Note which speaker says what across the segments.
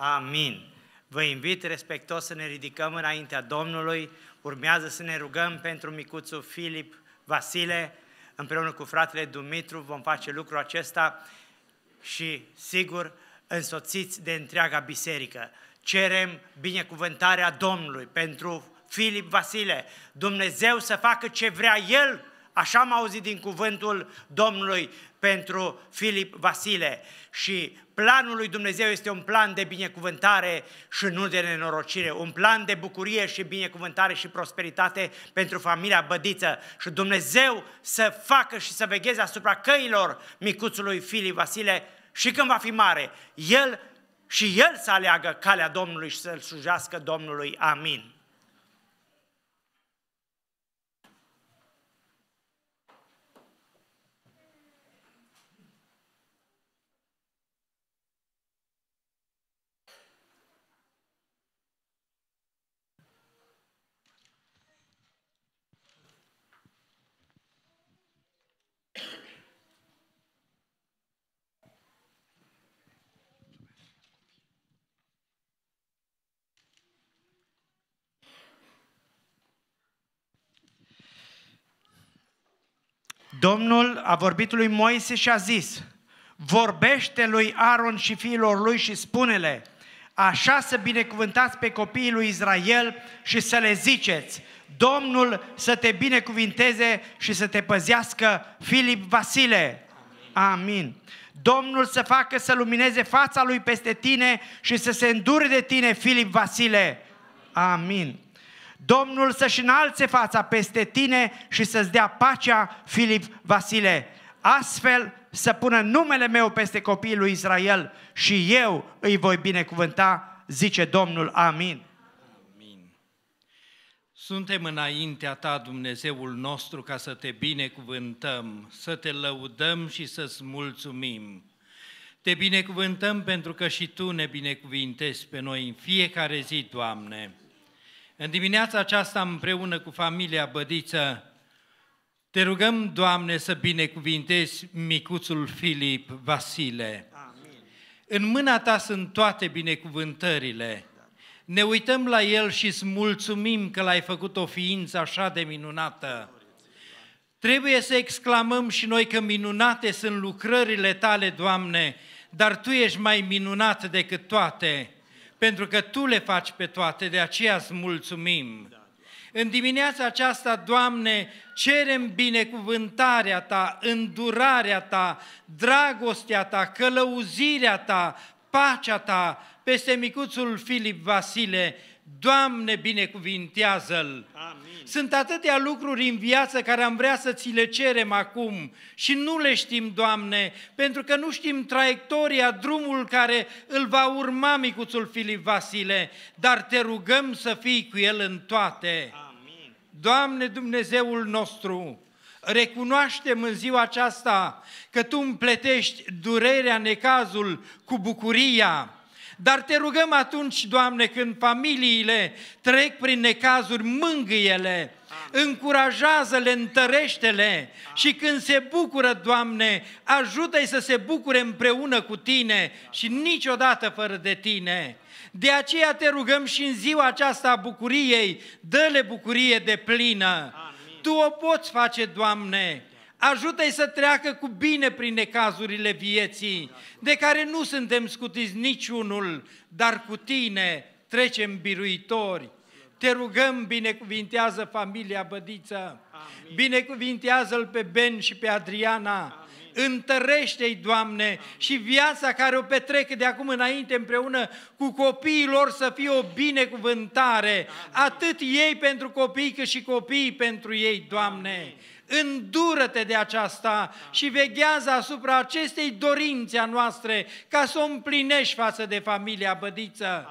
Speaker 1: Amin. Vă invit respectos să ne ridicăm înaintea Domnului. Urmează să ne rugăm pentru micuțul Filip Vasile. Împreună cu fratele Dumitru vom face lucrul acesta și, sigur, însoțiți de întreaga biserică. Cerem binecuvântarea Domnului pentru Filip Vasile. Dumnezeu să facă ce vrea El Așa am auzit din cuvântul Domnului pentru Filip Vasile. Și planul lui Dumnezeu este un plan de binecuvântare și nu de nenorocire, un plan de bucurie și binecuvântare și prosperitate pentru familia Bădiță și Dumnezeu să facă și să vegheze asupra căilor micuțului Filip Vasile și când va fi mare, el și el să aleagă calea Domnului și să-l slujească Domnului. Amin. Domnul a vorbit lui Moise și a zis, vorbește lui Aron și fiilor lui și spune-le, așa să binecuvântați pe copiii lui Israel și să le ziceți, Domnul să te binecuvinteze și să te păzească Filip Vasile. Amin. Amin. Domnul să facă să lumineze fața lui peste tine și să se îndure de tine, Filip Vasile. Amin. Amin. Domnul să-și înalțe fața peste tine și să-ți dea pacea, Filip Vasile. Astfel să pună numele meu peste copiii lui Israel și eu îi voi binecuvânta, zice Domnul. Amin. Amin.
Speaker 2: Suntem înaintea ta, Dumnezeul nostru, ca să te binecuvântăm, să te lăudăm și să-ți mulțumim. Te binecuvântăm pentru că și Tu ne binecuvintezi pe noi în fiecare zi, Doamne. În dimineața aceasta, împreună cu familia Bădiță, te rugăm, Doamne, să binecuvintezi micuțul Filip Vasile. Amin. În mâna Ta sunt toate binecuvântările. Ne uităm la el și îți mulțumim că l-ai făcut o ființă așa de minunată. Trebuie să exclamăm și noi că minunate sunt lucrările tale, Doamne, dar Tu ești mai minunat decât toate pentru că Tu le faci pe toate, de aceea îți mulțumim. În dimineața aceasta, Doamne, cerem binecuvântarea Ta, îndurarea Ta, dragostea Ta, călăuzirea Ta, pacea Ta peste micuțul Filip Vasile Doamne, binecuvintează-l! Sunt atâtea lucruri în viață care am vrea să ți le cerem acum și nu le știm, Doamne, pentru că nu știm traiectoria, drumul care îl va urma micuțul Filip Vasile, dar te rugăm să fii cu el în toate. Amin. Doamne Dumnezeul nostru, recunoaștem în ziua aceasta că Tu împletești durerea, necazul cu bucuria, dar te rugăm atunci, Doamne, când familiile trec prin necazuri, mângâiele, încurajează-le, întărește-le și când se bucură, Doamne, ajută-i să se bucure împreună cu Tine și niciodată fără de Tine. De aceea te rugăm și în ziua aceasta a bucuriei, dă-le bucurie de plină. Amin. Tu o poți face, Doamne. Ajută-i să treacă cu bine prin necazurile vieții, de care nu suntem scutiți niciunul, dar cu tine trecem biruitori. Te rugăm, binecuvintează familia Bădiță, binecuvintează-l pe Ben și pe Adriana, întărește-i, Doamne, și viața care o petrec de acum înainte împreună cu copiilor să fie o binecuvântare, atât ei pentru copii cât și copiii pentru ei, Doamne. Amin îndură-te de aceasta și veghează asupra acestei dorințe a noastre ca să o împlinești față de familia Bădiță.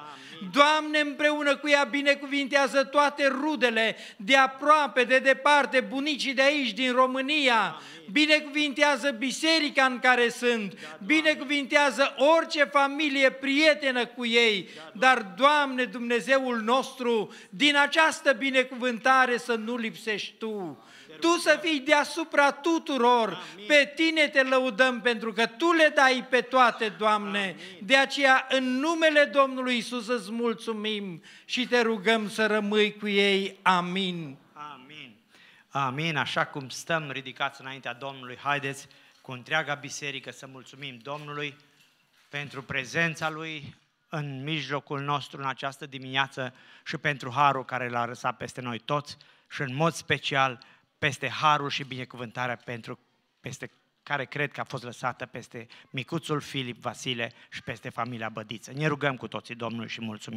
Speaker 2: Doamne, împreună cu ea binecuvintează toate rudele de aproape, de departe, bunicii de aici, din România. Amin. Binecuvintează biserica în care sunt, da, binecuvintează orice familie prietenă cu ei. Da, Dar, Doamne, Dumnezeul nostru, din această binecuvântare să nu lipsești Tu. Tu să fii fii deasupra tuturor. Amin. Pe tine te lăudăm pentru că tu le dai pe toate, Doamne. Amin. De aceea, în numele Domnului Isus, îți mulțumim și te rugăm să rămâi cu ei. Amin.
Speaker 1: Amin. Amin. Așa cum stăm ridicați înaintea Domnului, haideți cu întreaga biserică să mulțumim Domnului pentru prezența Lui în mijlocul nostru în această dimineață și pentru harul care l-a răsat peste noi toți și în mod special peste harul și binecuvântarea pentru, peste care cred că a fost lăsată peste micuțul Filip Vasile și peste familia Bădiță. Ne rugăm cu toții Domnului și mulțumim.